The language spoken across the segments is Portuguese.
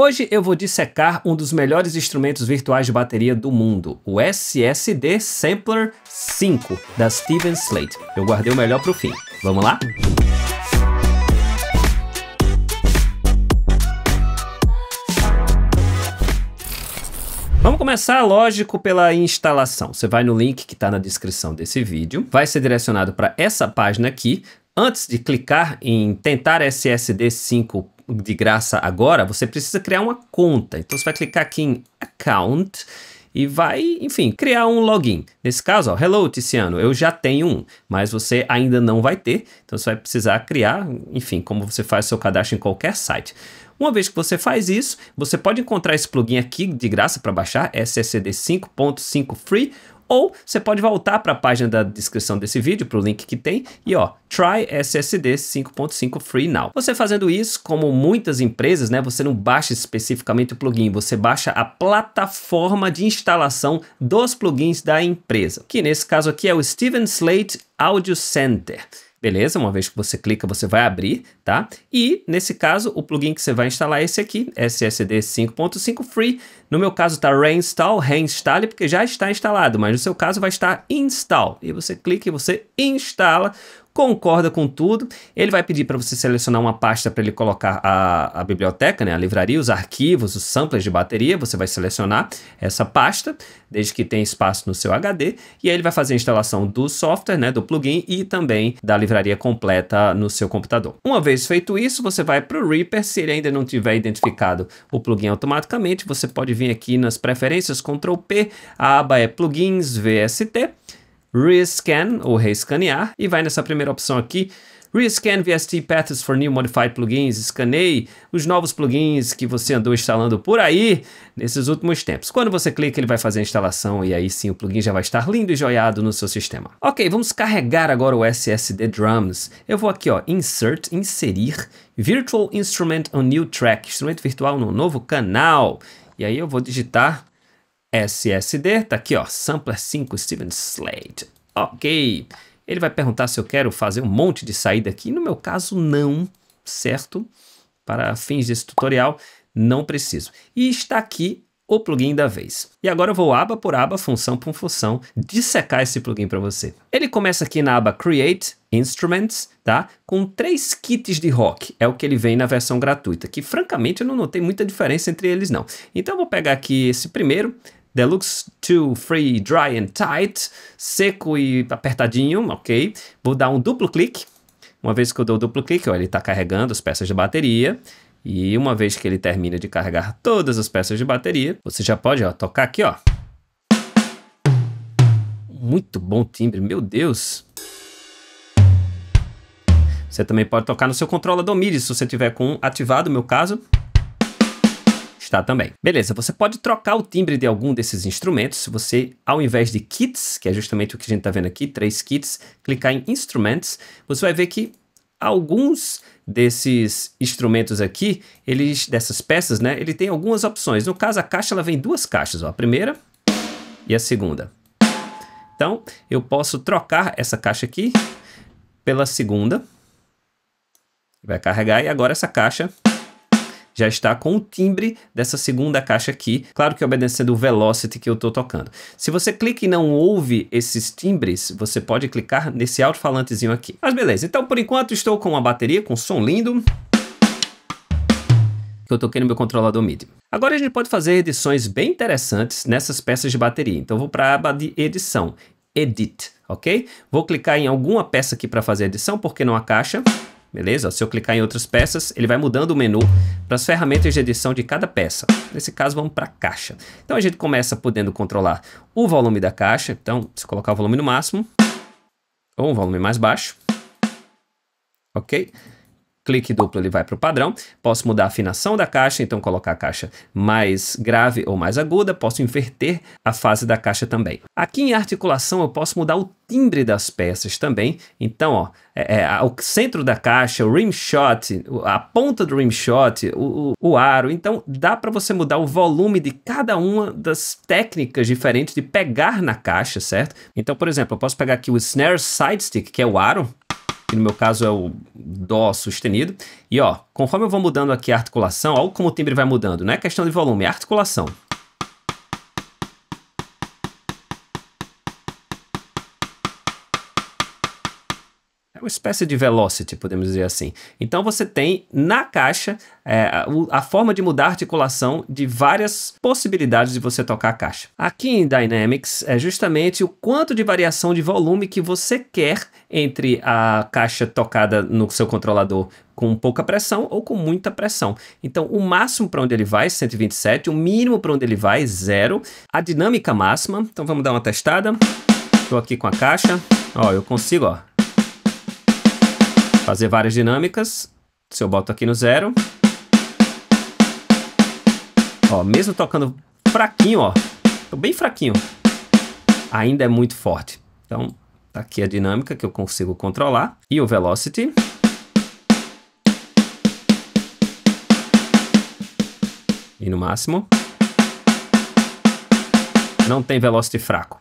Hoje eu vou dissecar um dos melhores instrumentos virtuais de bateria do mundo, o SSD Sampler 5 da Steven Slate. Eu guardei o melhor para o fim. Vamos lá? Vamos começar, lógico, pela instalação. Você vai no link que está na descrição desse vídeo, vai ser direcionado para essa página aqui. Antes de clicar em tentar SSD 5 de graça agora, você precisa criar uma conta. Então você vai clicar aqui em Account e vai, enfim, criar um login. Nesse caso, ó, Hello Tiziano, eu já tenho um, mas você ainda não vai ter, então você vai precisar criar, enfim, como você faz seu cadastro em qualquer site. Uma vez que você faz isso, você pode encontrar esse plugin aqui de graça para baixar, SSD 5.5 Free, ou você pode voltar para a página da descrição desse vídeo, para o link que tem, e ó, try SSD 5.5 free now. Você fazendo isso, como muitas empresas, né, você não baixa especificamente o plugin, você baixa a plataforma de instalação dos plugins da empresa, que nesse caso aqui é o Steven Slate Audio Center. Beleza? Uma vez que você clica, você vai abrir, tá? E, nesse caso, o plugin que você vai instalar é esse aqui, SSD 5.5 Free, no meu caso está reinstall, reinstale, porque já está instalado, mas no seu caso vai estar install. E você clica e você instala, concorda com tudo. Ele vai pedir para você selecionar uma pasta para ele colocar a, a biblioteca, né, a livraria, os arquivos, os samples de bateria. Você vai selecionar essa pasta, desde que tenha espaço no seu HD. E aí ele vai fazer a instalação do software, né, do plugin e também da livraria completa no seu computador. Uma vez feito isso, você vai para o Reaper. Se ele ainda não tiver identificado o plugin automaticamente, você pode vem aqui nas preferências, Ctrl P, a aba é plugins VST, rescan ou reescanear, e vai nessa primeira opção aqui, Rescan VST Paths for New Modified Plugins, escaneie os novos plugins que você andou instalando por aí nesses últimos tempos. Quando você clica, ele vai fazer a instalação e aí sim o plugin já vai estar lindo e joiado no seu sistema. Ok, vamos carregar agora o SSD Drums. Eu vou aqui, ó, Insert, Inserir, Virtual Instrument on New Track, instrumento virtual no novo canal. E aí eu vou digitar SSD, tá aqui, ó, Sampler 5 Steven Slate. Ok. Ele vai perguntar se eu quero fazer um monte de saída aqui. No meu caso, não, certo? Para fins desse tutorial, não preciso. E está aqui o plugin da vez. E agora eu vou aba por aba, função por função, dissecar esse plugin para você. Ele começa aqui na aba Create Instruments, tá? Com três kits de rock, é o que ele vem na versão gratuita, que francamente eu não notei muita diferença entre eles não. Então eu vou pegar aqui esse primeiro, Deluxe 2 Free Dry and Tight, seco e apertadinho, ok. Vou dar um duplo clique. Uma vez que eu dou o duplo clique, ó, ele está carregando as peças de bateria. E uma vez que ele termina de carregar todas as peças de bateria, você já pode ó, tocar aqui, ó. Muito bom timbre, meu Deus! Você também pode tocar no seu controlador MIDI, se você tiver com ativado, no meu caso está também. Beleza, você pode trocar o timbre de algum desses instrumentos se você, ao invés de kits, que é justamente o que a gente está vendo aqui, três kits, clicar em instruments, você vai ver que alguns desses instrumentos aqui, eles dessas peças, né, ele tem algumas opções. No caso, a caixa ela vem em duas caixas, ó, a primeira e a segunda. Então, eu posso trocar essa caixa aqui pela segunda. Vai carregar e agora essa caixa já está com o timbre dessa segunda caixa aqui, claro que obedecendo o velocity que eu estou tocando. Se você clica e não ouve esses timbres, você pode clicar nesse alto-falantezinho aqui. Mas beleza, então por enquanto estou com uma bateria com som lindo, que eu toquei no meu controlador MIDI. Agora a gente pode fazer edições bem interessantes nessas peças de bateria. Então vou para a aba de edição, Edit, ok? Vou clicar em alguma peça aqui para fazer edição, porque não a caixa beleza? Se eu clicar em outras peças, ele vai mudando o menu para as ferramentas de edição de cada peça. Nesse caso, vamos para a caixa. Então a gente começa podendo controlar o volume da caixa, então se colocar o volume no máximo, ou um volume mais baixo, ok? clique duplo ele vai para o padrão. Posso mudar a afinação da caixa, então colocar a caixa mais grave ou mais aguda. Posso inverter a fase da caixa também. Aqui em articulação eu posso mudar o timbre das peças também. Então, ó, é, é, o centro da caixa, o rim shot, a ponta do rim shot, o, o, o aro. Então, dá para você mudar o volume de cada uma das técnicas diferentes de pegar na caixa, certo? Então, por exemplo, eu posso pegar aqui o snare side stick, que é o aro, que no meu caso é o Dó sustenido. E ó, conforme eu vou mudando aqui a articulação, olha como o timbre vai mudando. Não é questão de volume, é articulação. uma espécie de velocity, podemos dizer assim. Então você tem na caixa é, a, a, forma de mudar a articulação de várias possibilidades de você tocar a caixa. Aqui em Dynamics é justamente o quanto de variação de volume que você quer entre a caixa tocada no seu controlador com pouca pressão ou com muita pressão. Então, o máximo para onde ele vai, 127, o mínimo para onde ele vai, zero. A dinâmica máxima, então vamos dar uma testada. Estou aqui com a caixa, ó, eu consigo, ó, fazer várias dinâmicas. Se eu boto aqui no zero. Ó, mesmo tocando fraquinho, ó. Tô bem fraquinho. Ainda é muito forte. Então, tá aqui a dinâmica que eu consigo controlar. E o velocity. E no máximo. Não tem velocity fraco.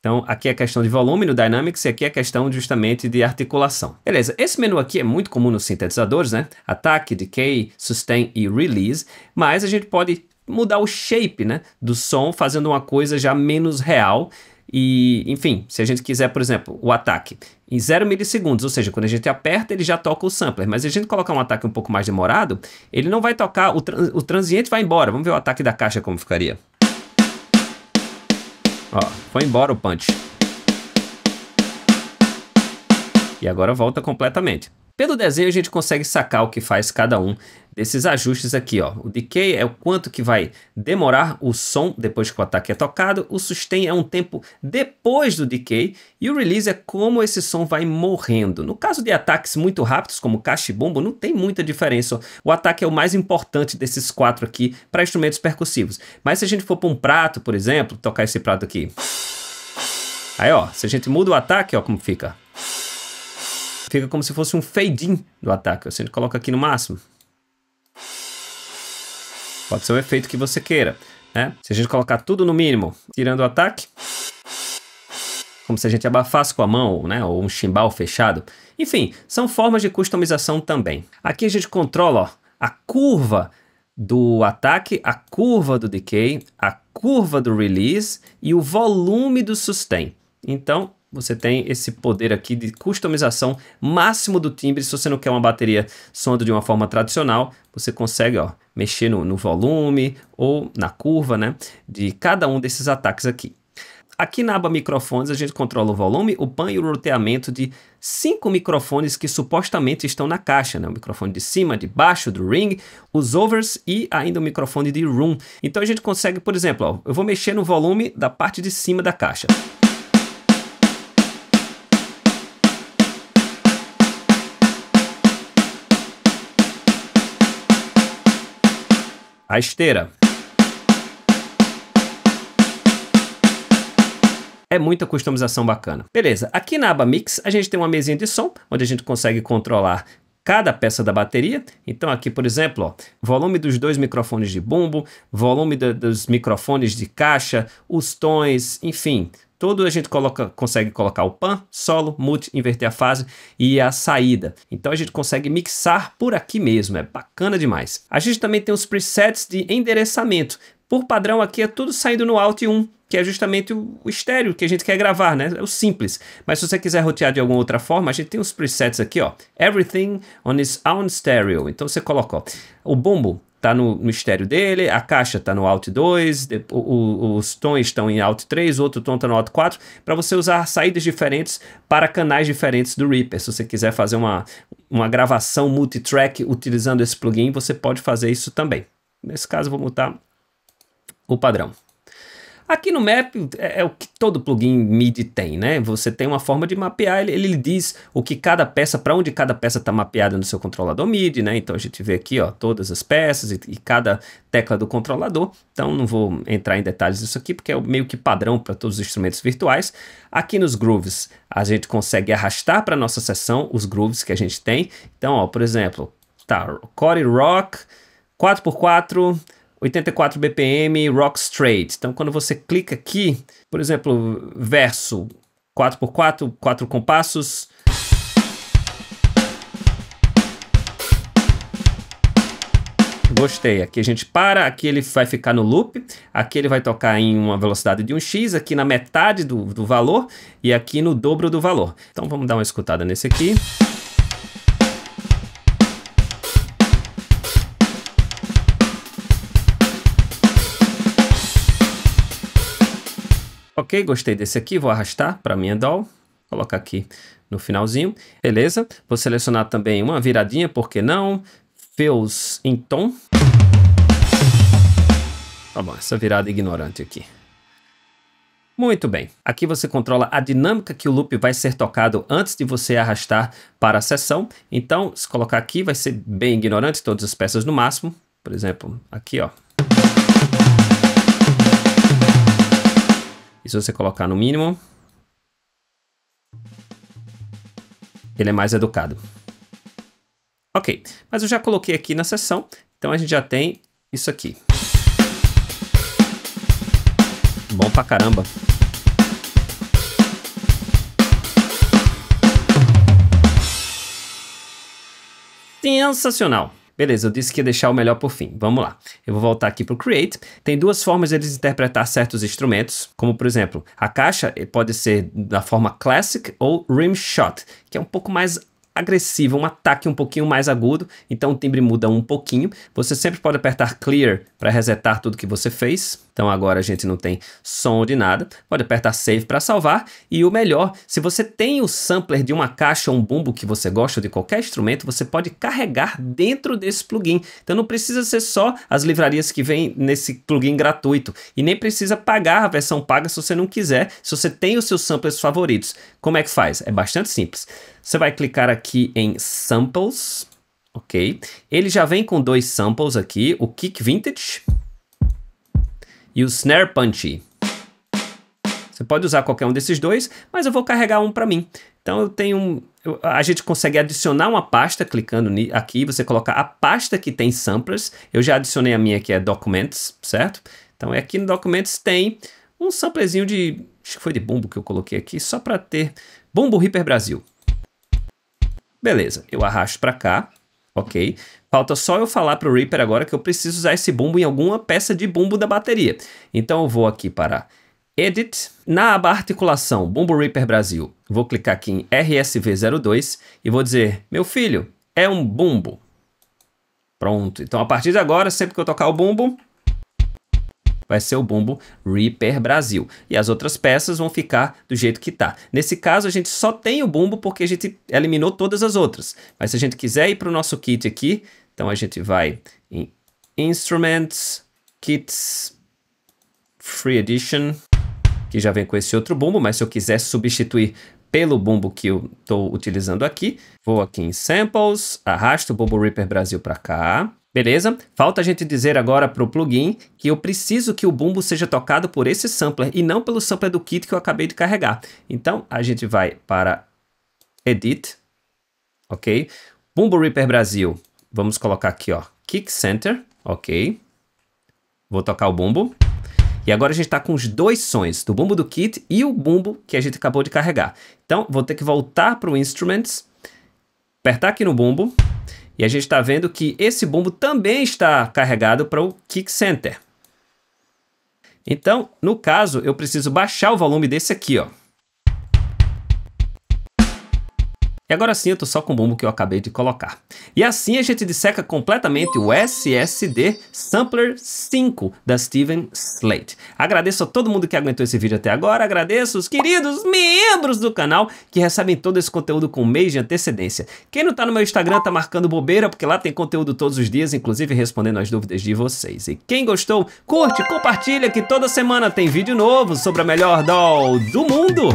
Então, aqui é questão de volume no Dynamics e aqui é questão justamente de articulação. Beleza, esse menu aqui é muito comum nos sintetizadores, né? Ataque, decay, sustain e release, mas a gente pode mudar o shape, né, do som fazendo uma coisa já menos real e, enfim, se a gente quiser, por exemplo, o ataque em 0 milissegundos, ou seja, quando a gente aperta, ele já toca o sampler. Mas se a gente colocar um ataque um pouco mais demorado, ele não vai tocar, o, o transiente vai embora. Vamos ver o ataque da caixa como ficaria. Ó, foi embora o punch. E agora volta completamente. Pelo desenho a gente consegue sacar o que faz cada um desses ajustes aqui, ó. O decay é o quanto que vai demorar o som depois que o ataque é tocado, o sustain é um tempo depois do decay e o release é como esse som vai morrendo. No caso de ataques muito rápidos, como caixa e bombo, não tem muita diferença. O ataque é o mais importante desses quatro aqui para instrumentos percussivos. Mas se a gente for para um prato, por exemplo, tocar esse prato aqui. Aí, ó, se a gente muda o ataque, ó como fica. Fica como se fosse um fade-in do ataque. Você coloca aqui no máximo. Pode ser o efeito que você queira. Né? Se a gente colocar tudo no mínimo, tirando o ataque, como se a gente abafasse com a mão, né, ou um chimbal fechado. Enfim, são formas de customização também. Aqui a gente controla ó, a curva do ataque, a curva do decay, a curva do release e o volume do sustain. Então, você tem esse poder aqui de customização máximo do timbre. Se você não quer uma bateria soando de uma forma tradicional, você consegue ó, mexer no, no volume ou na curva né, de cada um desses ataques aqui. Aqui na aba microfones a gente controla o volume, o pan e o roteamento de cinco microfones que supostamente estão na caixa, né? O microfone de cima, de baixo, do ring, os overs e ainda o microfone de room. Então a gente consegue, por exemplo, ó, eu vou mexer no volume da parte de cima da caixa. a esteira. é muita customização bacana. Beleza, aqui na aba Mix a gente tem uma mesinha de som, onde a gente consegue controlar cada peça da bateria. Então aqui, por exemplo, ó, volume dos dois microfones de bumbo, volume dos microfones de caixa, os tons, enfim, todo a gente coloca, consegue colocar o pan, solo, mute, inverter a fase e a saída. Então a gente consegue mixar por aqui mesmo, é bacana demais. A gente também tem os presets de endereçamento. Por padrão, aqui é tudo saindo no Alt 1, que é justamente o, estéreo que a gente quer gravar, né? É o simples. Mas se você quiser rotear de alguma outra forma, a gente tem uns presets aqui, ó. Everything on its own stereo. Então você coloca, ó, o bombo tá no, no estéreo dele, a caixa tá no Alt 2, o, o, os tons estão em Alt 3, outro tom tá no Alt 4, para você usar saídas diferentes para canais diferentes do Reaper. Se você quiser fazer uma, uma gravação multitrack utilizando esse plugin, você pode fazer isso também. Nesse caso, vou mutar o padrão. Aqui no Map é, é, o que todo plugin MIDI tem, né? Você tem uma forma de mapear, ele, ele diz o que cada peça, para onde cada peça está mapeada no seu controlador MIDI, né? Então a gente vê aqui, ó, todas as peças e, e, cada tecla do controlador. Então não vou entrar em detalhes disso aqui, porque é meio que padrão para todos os instrumentos virtuais. Aqui nos grooves, a gente consegue arrastar para nossa sessão os grooves que a gente tem. Então, ó, por exemplo, tá, Core Rock, 4x4, 84 BPM, rock straight. Então, quando você clica aqui, por exemplo, verso 4x4, 4 compassos. Gostei. Aqui a gente para, aqui ele vai ficar no loop, aqui ele vai tocar em uma velocidade de 1x, aqui na metade do, do valor e aqui no dobro do valor. Então vamos dar uma escutada nesse aqui. Ok, gostei desse aqui, vou arrastar para minha doll, colocar aqui no finalzinho. Beleza, vou selecionar também uma viradinha, por que não? Feus em tom. Tá bom, essa virada ignorante aqui. Muito bem, aqui você controla a dinâmica que o loop vai ser tocado antes de você arrastar para a sessão. Então, se colocar aqui, vai ser bem ignorante, todas as peças no máximo. Por exemplo, aqui ó, se você colocar no mínimo, ele é mais educado. Ok, mas eu já coloquei aqui na sessão então a gente já tem isso aqui. Bom pra caramba. Sensacional! Beleza, eu disse que ia deixar o melhor por fim. Vamos lá. Eu vou voltar aqui para o Create. Tem duas formas de eles interpretar certos instrumentos, como por exemplo, a caixa pode ser da forma Classic ou Rim Shot, que é um pouco mais agressiva, um ataque um pouquinho mais agudo, então o timbre muda um pouquinho. Você sempre pode apertar Clear para resetar tudo que você fez. Então agora a gente não tem som de nada. Pode apertar Save para salvar. E o melhor, se você tem o sampler de uma caixa ou um bumbo que você gosta de qualquer instrumento, você pode carregar dentro desse plugin. Então não precisa ser só as livrarias que vêm nesse plugin gratuito. E nem precisa pagar a versão paga se você não quiser, se você tem os seus samplers favoritos. Como é que faz? É bastante simples. Você vai clicar aqui em Samples, ok? Ele já vem com dois samples aqui, o Kick Vintage e o Snare Punch. Você pode usar qualquer um desses dois, mas eu vou carregar um para mim. Então eu tenho um, eu, a gente consegue adicionar uma pasta clicando aqui, você coloca a pasta que tem samplers. Eu já adicionei a minha que é Documents, certo? Então aqui no Documents tem um samplezinho de, acho que foi de bumbo que eu coloquei aqui, só para ter Bumbo Reaper Brasil. Beleza, eu arrasto para cá, ok? Falta só eu falar para o Reaper agora que eu preciso usar esse bumbo em alguma peça de bumbo da bateria. Então eu vou aqui para Edit, na aba Articulação, Bumbo Reaper Brasil. Vou clicar aqui em RSV02 e vou dizer, meu filho, é um bumbo. Pronto, então a partir de agora, sempre que eu tocar o bumbo, vai ser o bumbo Reaper Brasil. E as outras peças vão ficar do jeito que tá. Nesse caso, a gente só tem o bumbo porque a gente eliminou todas as outras. Mas se a gente quiser ir para o nosso kit aqui, então a gente vai em Instruments, Kits, Free Edition, que já vem com esse outro bumbo, mas se eu quiser substituir pelo bumbo que eu estou utilizando aqui, vou aqui em Samples, arrasto o bumbo Reaper Brasil para cá, Beleza? Falta a gente dizer agora para o plugin que eu preciso que o bumbo seja tocado por esse sampler e não pelo sampler do kit que eu acabei de carregar. Então a gente vai para Edit, ok? Bumbo Reaper Brasil, vamos colocar aqui, ó, Kick Center, ok? Vou tocar o bumbo. E agora a gente está com os dois sons, do bumbo do kit e o bumbo que a gente acabou de carregar. Então vou ter que voltar para o Instruments, apertar aqui no bumbo e a gente está vendo que esse bombo também está carregado para o kick center. Então, no caso, eu preciso baixar o volume desse aqui, ó. E agora sim eu tô só com o bumbo que eu acabei de colocar. E assim a gente disseca completamente o SSD Sampler 5 da Steven Slate. Agradeço a todo mundo que aguentou esse vídeo até agora, agradeço os queridos membros do canal que recebem todo esse conteúdo com um mês de antecedência. Quem não tá no meu Instagram tá marcando bobeira, porque lá tem conteúdo todos os dias, inclusive respondendo as dúvidas de vocês. E quem gostou, curte, compartilha que toda semana tem vídeo novo sobre a melhor doll do mundo.